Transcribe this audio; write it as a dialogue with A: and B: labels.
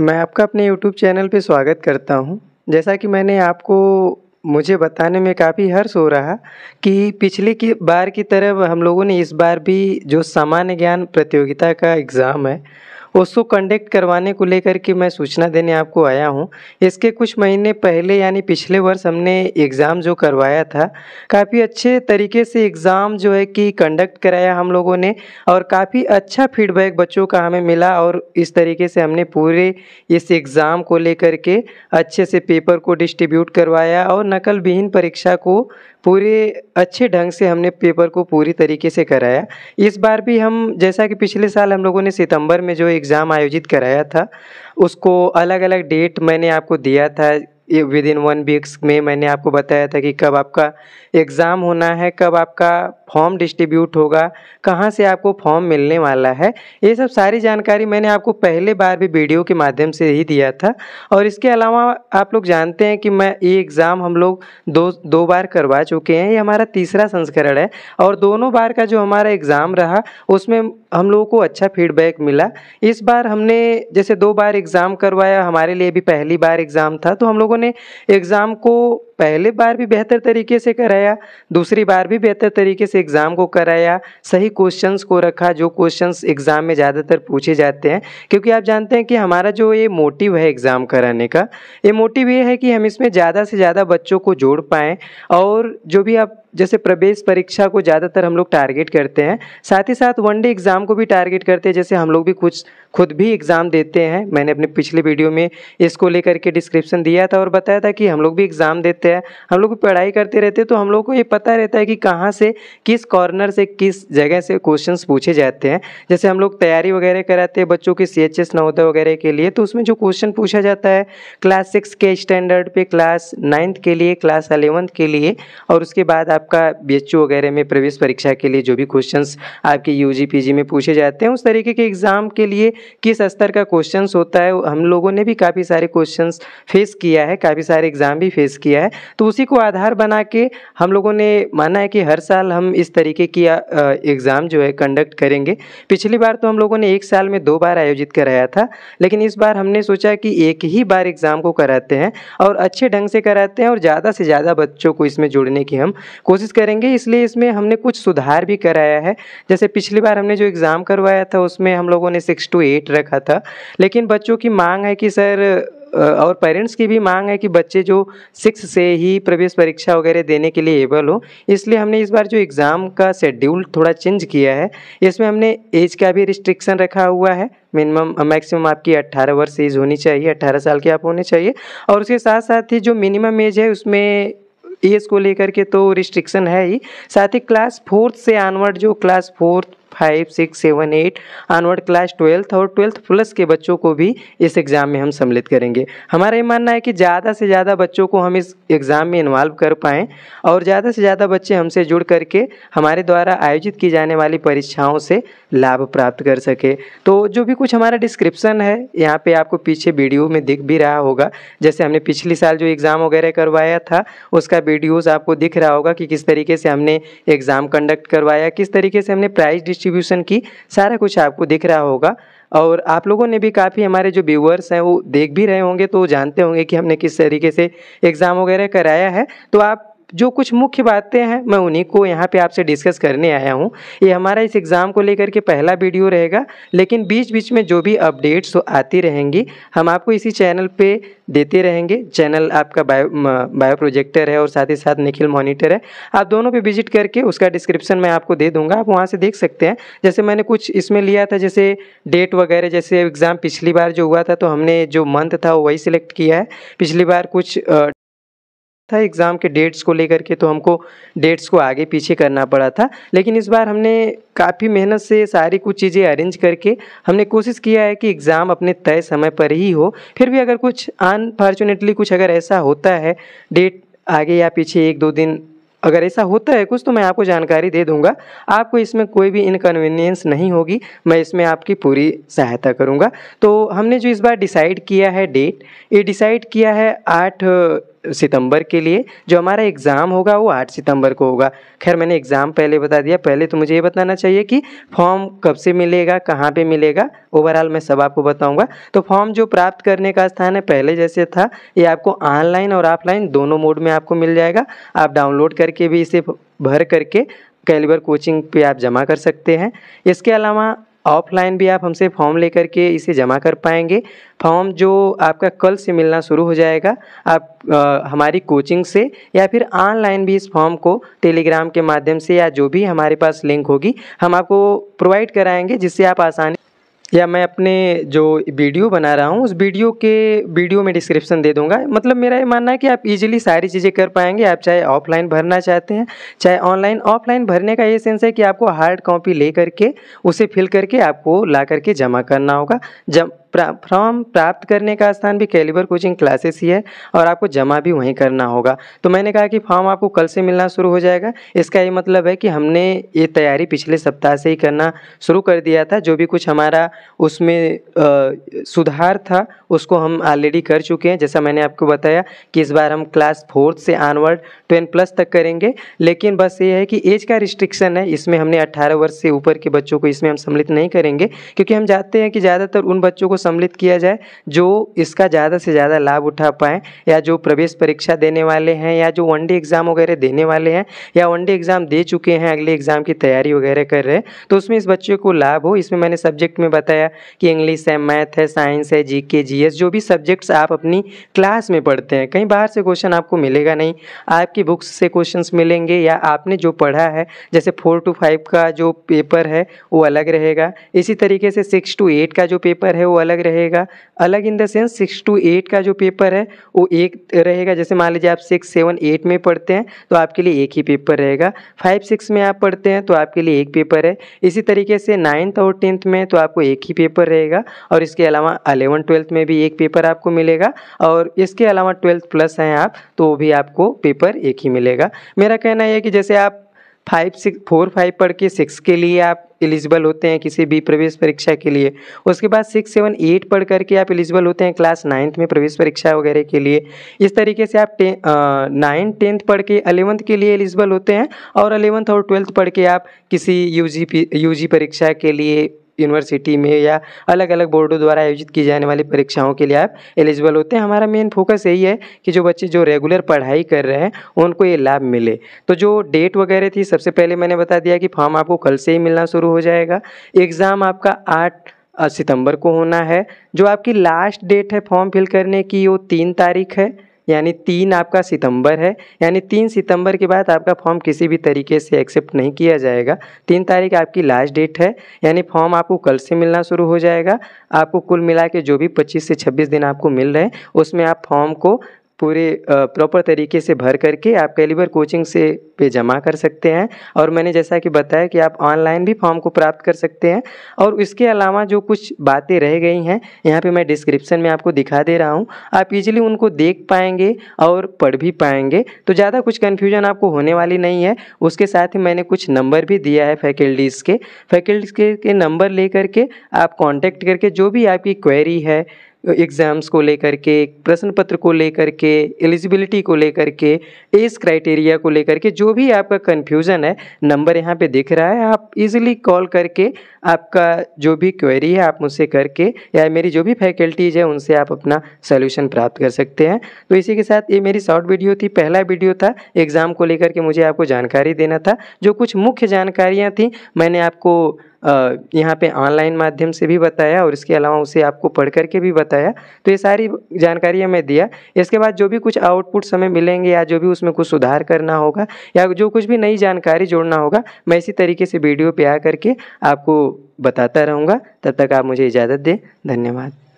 A: मैं आपका अपने YouTube चैनल पे स्वागत करता हूँ जैसा कि मैंने आपको मुझे बताने में काफ़ी हर्ष हो रहा कि पिछले की बार की तरह हम लोगों ने इस बार भी जो सामान्य ज्ञान प्रतियोगिता का एग्ज़ाम है उसको कंडक्ट करवाने को लेकर के मैं सूचना देने आपको आया हूँ इसके कुछ महीने पहले यानी पिछले वर्ष हमने एग्ज़ाम जो करवाया था काफ़ी अच्छे तरीके से एग्ज़ाम जो है कि कंडक्ट कराया हम लोगों ने और काफ़ी अच्छा फीडबैक बच्चों का हमें मिला और इस तरीके से हमने पूरे इस एग्ज़ाम को लेकर के अच्छे से पेपर को डिस्ट्रीब्यूट करवाया और नकल विहीन परीक्षा को पूरे अच्छे ढंग से हमने पेपर को पूरी तरीके से कराया इस बार भी हम जैसा कि पिछले साल हम लोगों ने सितंबर में जो एग्ज़ाम आयोजित कराया था उसको अलग अलग डेट मैंने आपको दिया था विद इन वन वीक्स में मैंने आपको बताया था कि कब आपका एग्ज़ाम होना है कब आपका फॉर्म डिस्ट्रीब्यूट होगा कहाँ से आपको फॉर्म मिलने वाला है ये सब सारी जानकारी मैंने आपको पहले बार भी वीडियो के माध्यम से ही दिया था और इसके अलावा आप लोग जानते हैं कि मैं ये एग्ज़ाम हम लोग दो दो बार करवा चुके हैं ये हमारा तीसरा संस्करण है और दोनों बार का जो हमारा एग्ज़ाम रहा उसमें हम लोगों को अच्छा फीडबैक मिला इस बार हमने जैसे दो बार एग्ज़ाम करवाया हमारे लिए भी पहली बार एग्ज़ाम था तो हम लोगों ने एग्ज़ाम को पहले बार भी बेहतर तरीके से कराया दूसरी बार भी बेहतर तरीके से एग्ज़ाम को कराया सही क्वेश्चंस को रखा जो क्वेश्चंस एग्ज़ाम में ज़्यादातर पूछे जाते हैं क्योंकि आप जानते हैं कि हमारा जो ये मोटिव है एग्ज़ाम कराने का ये मोटिव ये है कि हम इसमें ज़्यादा से ज़्यादा बच्चों को जोड़ पाएँ और जो भी आप जैसे प्रवेश परीक्षा को ज़्यादातर हम लोग टारगेट करते हैं साथ ही साथ वनडे एग्ज़ाम को भी टारगेट करते हैं जैसे हम लोग भी कुछ खुद भी एग्ज़ाम देते हैं मैंने अपने पिछले वीडियो में इसको लेकर के डिस्क्रिप्शन दिया था और बताया था कि हम लोग भी एग्ज़ाम देते हैं हम लोग भी पढ़ाई करते रहते हैं तो हम लोग को ये पता रहता है कि कहाँ से किस कॉर्नर से किस जगह से क्वेश्चन पूछे जाते हैं जैसे हम लोग तैयारी वगैरह कराते हैं बच्चों के सी एच वगैरह के लिए तो उसमें जो क्वेश्चन पूछा जाता है क्लास सिक्स के स्टैंडर्ड पर क्लास नाइन्थ के लिए क्लास अलेवंथ के लिए और उसके बाद आपका बी वगैरह में प्रवेश परीक्षा के लिए जो भी क्वेश्चन आपके यू जी में पूछे जाते हैं उस तरीके के एग्ज़ाम के लिए किस स्तर का क्वेश्चन होता है हम लोगों ने भी काफ़ी सारे क्वेश्चन फेस किया है काफ़ी सारे एग्ज़ाम भी फेस किया है तो उसी को आधार बना के हम लोगों ने माना है कि हर साल हम इस तरीके की एग्ज़ाम जो है कंडक्ट करेंगे पिछली बार तो हम लोगों ने एक साल में दो बार आयोजित कराया था लेकिन इस बार हमने सोचा कि एक ही बार एग्ज़ाम को कराते हैं और अच्छे ढंग से कराते हैं और ज़्यादा से ज़्यादा बच्चों को इसमें जुड़ने की हम कोशिश करेंगे इसलिए इसमें हमने कुछ सुधार भी कराया है जैसे पिछली बार हमने जो एग्ज़ाम करवाया था उसमें हम लोगों ने सिक्स टू एट रखा था लेकिन बच्चों की मांग है कि सर और पेरेंट्स की भी मांग है कि बच्चे जो सिक्स से ही प्रवेश परीक्षा वगैरह देने के लिए एबल हो इसलिए हमने इस बार जो एग्ज़ाम का शेड्यूल थोड़ा चेंज किया है इसमें हमने एज का भी रिस्ट्रिक्शन रखा हुआ है मिनिमम मैक्सिमम आपकी 18 वर्ष एज होनी चाहिए 18 साल के आप होने चाहिए और उसके साथ साथ ही जो मिनिमम एज है उसमें एज को लेकर के तो रिस्ट्रिक्शन है ही साथ ही क्लास फोर्थ से आनवर्ड जो class fourth five six seven eight onward class twelfth और ट्वेल्थ प्लस के बच्चों को भी इस एग्ज़ाम में हम सम्मिलित करेंगे हमारा ये मानना है कि ज़्यादा से ज़्यादा बच्चों को हम इस एग्ज़ाम में इन्वॉल्व कर पाएँ और ज़्यादा से ज़्यादा बच्चे हमसे जुड़ करके हमारे द्वारा आयोजित की जाने वाली परीक्षाओं से लाभ प्राप्त कर सके तो जो भी कुछ हमारा डिस्क्रिप्सन है यहाँ पर आपको पीछे वीडियो में दिख भी रहा होगा जैसे हमने पिछले साल जो एग्ज़ाम वगैरह करवाया था उसका वीडियोज़ आपको दिख रहा होगा कि किस तरीके से हमने एग्ज़ाम कंडक्ट करवाया किस तरीके से हमने प्राइज डिस्ट्रीब्यूशन की सारा कुछ आपको दिख रहा होगा और आप लोगों ने भी काफ़ी हमारे जो व्यूअर्स हैं वो देख भी रहे होंगे तो जानते होंगे कि हमने किस तरीके से एग्ज़ाम वगैरह कराया है तो आप जो कुछ मुख्य बातें हैं मैं उन्हीं को यहाँ पे आपसे डिस्कस करने आया हूँ ये हमारा इस एग्ज़ाम को लेकर के पहला वीडियो रहेगा लेकिन बीच बीच में जो भी अपडेट्स तो आती रहेंगी हम आपको इसी चैनल पे देते रहेंगे चैनल आपका बायो बायो प्रोजेक्टर है और साथ ही साथ निखिल मॉनिटर है आप दोनों पे विजिट करके उसका डिस्क्रिप्शन मैं आपको दे दूंगा आप वहाँ से देख सकते हैं जैसे मैंने कुछ इसमें लिया था जैसे डेट वगैरह जैसे एग्ज़ाम पिछली बार जो हुआ था तो हमने जो मंथ था वो वही सिलेक्ट किया है पिछली बार कुछ था एग्ज़ाम के डेट्स को लेकर के तो हमको डेट्स को आगे पीछे करना पड़ा था लेकिन इस बार हमने काफ़ी मेहनत से सारी कुछ चीज़ें अरेंज करके हमने कोशिश किया है कि एग्ज़ाम अपने तय समय पर ही हो फिर भी अगर कुछ अनफॉर्चुनेटली कुछ अगर ऐसा होता है डेट आगे या पीछे एक दो दिन अगर ऐसा होता है कुछ तो मैं आपको जानकारी दे दूंगा आपको इसमें कोई भी इनकन्वीनियंस नहीं होगी मैं इसमें आपकी पूरी सहायता करूंगा तो हमने जो इस बार डिसाइड किया है डेट ये डिसाइड किया है आठ सितंबर के लिए जो हमारा एग्ज़ाम होगा वो आठ सितंबर को होगा खैर मैंने एग्ज़ाम पहले बता दिया पहले तो मुझे ये बताना चाहिए कि फॉर्म कब से मिलेगा कहाँ पे मिलेगा ओवरऑल मैं सब आपको बताऊंगा तो फॉर्म जो प्राप्त करने का स्थान है पहले जैसे था ये आपको ऑनलाइन और ऑफलाइन दोनों मोड में आपको मिल जाएगा आप डाउनलोड करके भी इसे भर करके कैलिबर कोचिंग पे आप जमा कर सकते हैं इसके अलावा ऑफलाइन भी आप हमसे फॉर्म लेकर के इसे जमा कर पाएंगे फॉर्म जो आपका कल से मिलना शुरू हो जाएगा आप आ, हमारी कोचिंग से या फिर ऑनलाइन भी इस फॉर्म को टेलीग्राम के माध्यम से या जो भी हमारे पास लिंक होगी हम आपको प्रोवाइड कराएंगे जिससे आप आसानी या मैं अपने जो वीडियो बना रहा हूँ उस वीडियो के वीडियो में डिस्क्रिप्शन दे दूंगा मतलब मेरा ये मानना है कि आप इजीली सारी चीज़ें कर पाएंगे आप चाहे ऑफलाइन भरना चाहते हैं चाहे ऑनलाइन ऑफलाइन भरने का ये सेंस है कि आपको हार्ड कॉपी ले करके उसे फिल करके आपको ला करके जमा करना होगा जब फॉर्म प्राप्त करने का स्थान भी कैलिबर कोचिंग क्लासेस ही है और आपको जमा भी वहीं करना होगा तो मैंने कहा कि फॉर्म आपको कल से मिलना शुरू हो जाएगा इसका ये मतलब है कि हमने ये तैयारी पिछले सप्ताह से ही करना शुरू कर दिया था जो भी कुछ हमारा उसमें आ, सुधार था उसको हम ऑलरेडी कर चुके हैं जैसा मैंने आपको बताया कि इस बार हम क्लास फोर्थ से आनवर्ड टेन प्लस तक करेंगे लेकिन बस ये है कि एज का रिस्ट्रिक्शन है इसमें हमने अट्ठारह वर्ष से ऊपर के बच्चों को इसमें हम सम्मिलित नहीं करेंगे क्योंकि हम चाहते हैं कि ज़्यादातर उन बच्चों को सम्मिलित किया जाए जो इसका ज़्यादा से ज़्यादा लाभ उठा पाए या जो प्रवेश परीक्षा देने वाले हैं या जो वनडे एग्ज़ाम वगैरह देने वाले हैं या वनडे एग्ज़ाम दे चुके हैं अगले एग्ज़ाम की तैयारी वगैरह कर रहे हैं तो उसमें इस बच्चे को लाभ हो इसमें मैंने सब्जेक्ट में बताया कि इंग्लिश है मैथ है साइंस है जी के जी एस जो भी सब्जेक्ट्स आप अपनी क्लास में पढ़ते हैं कहीं बाहर से क्वेश्चन आपको मिलेगा नहीं आपकी बुक्स से क्वेश्चन मिलेंगे या आपने जो पढ़ा है जैसे फोर टू फाइव का जो पेपर है वो अलग रहेगा इसी तरीके से सिक्स टू एट का जो पेपर है वो अलग अलग रहेगा अलग in the sense six to eight का जो पेपर है वो एक रहेगा जैसे मान लीजिए आप सिक्स सेवन एट में पढ़ते हैं तो आपके लिए एक ही पेपर रहेगा फाइव सिक्स में आप पढ़ते हैं तो आपके लिए एक पेपर है इसी तरीके से नाइन्थ और टेंथ में तो आपको एक ही पेपर रहेगा और इसके अलावा अलेवन ट्वेल्थ में भी एक पेपर आपको मिलेगा और इसके अलावा ट्वेल्थ प्लस हैं आप तो भी आपको पेपर एक ही मिलेगा मेरा कहना यह है कि जैसे आप फाइव सिक्स फोर फाइव पढ़ के सिक्स के लिए आप एलिजिबल होते हैं किसी भी प्रवेश परीक्षा के लिए उसके बाद सिक्स सेवन एट पढ़ करके आप एलिजिबल होते हैं क्लास नाइन्थ में प्रवेश परीक्षा वगैरह के लिए इस तरीके से आप नाइन्थ टेंथ पढ़ के अलेवंथ के लिए एलिजिबल होते हैं और अलेवंथ और ट्वेल्थ पढ़ के आप किसी यू जी परीक्षा के लिए यूनिवर्सिटी में या अलग अलग बोर्डों द्वारा आयोजित की जाने वाली परीक्षाओं के लिए आप एलिजिबल होते हैं हमारा मेन फोकस यही है कि जो बच्चे जो रेगुलर पढ़ाई कर रहे हैं उनको ये लाभ मिले तो जो डेट वगैरह थी सबसे पहले मैंने बता दिया कि फॉर्म आपको कल से ही मिलना शुरू हो जाएगा एग्ज़ाम आपका आठ सितंबर को होना है जो आपकी लास्ट डेट है फॉर्म फिल करने की वो तीन तारीख है यानी तीन आपका सितंबर है यानी तीन सितंबर के बाद आपका फॉर्म किसी भी तरीके से एक्सेप्ट नहीं किया जाएगा तीन तारीख आपकी लास्ट डेट है यानी फॉर्म आपको कल से मिलना शुरू हो जाएगा आपको कुल मिला के जो भी पच्चीस से छब्बीस दिन आपको मिल रहे हैं उसमें आप फॉर्म को पूरे प्रॉपर तरीके से भर करके आप कैलिबर कोचिंग से पे जमा कर सकते हैं और मैंने जैसा कि बताया कि आप ऑनलाइन भी फॉर्म को प्राप्त कर सकते हैं और इसके अलावा जो कुछ बातें रह गई हैं यहाँ पे मैं डिस्क्रिप्शन में आपको दिखा दे रहा हूँ आप इजीली उनको देख पाएंगे और पढ़ भी पाएंगे तो ज़्यादा कुछ कन्फ्यूजन आपको होने वाली नहीं है उसके साथ ही मैंने कुछ नंबर भी दिया है फैकल्टीज़ के फैकल्टीज़ के, नंबर ले करके आप कॉन्टैक्ट करके जो भी आपकी क्वेरी है एग्ज़ाम्स को लेकर के प्रश्न पत्र को लेकर के एलिजिबिलिटी को लेकर के एज क्राइटेरिया को लेकर के जो भी आपका कन्फ्यूज़न है नंबर यहाँ पे दिख रहा है आप इजीली कॉल करके आपका जो भी क्वेरी है आप मुझसे करके या मेरी जो भी फैकल्टीज़ है उनसे आप अपना सोल्यूशन प्राप्त कर सकते हैं तो इसी के साथ ये मेरी शॉर्ट वीडियो थी पहला वीडियो था एग्ज़ाम को लेकर के मुझे आपको जानकारी देना था जो कुछ मुख्य जानकारियाँ थी मैंने आपको यहाँ पे ऑनलाइन माध्यम से भी बताया और इसके अलावा उसे आपको पढ़ करके भी बताया तो ये सारी जानकारी हमें दिया इसके बाद जो भी कुछ आउटपुट्स हमें मिलेंगे या जो भी उसमें कुछ सुधार करना होगा या जो कुछ भी नई जानकारी जोड़ना होगा मैं इसी तरीके से वीडियो पे आ करके आपको बताता रहूँगा तब तक आप मुझे इजाज़त दें धन्यवाद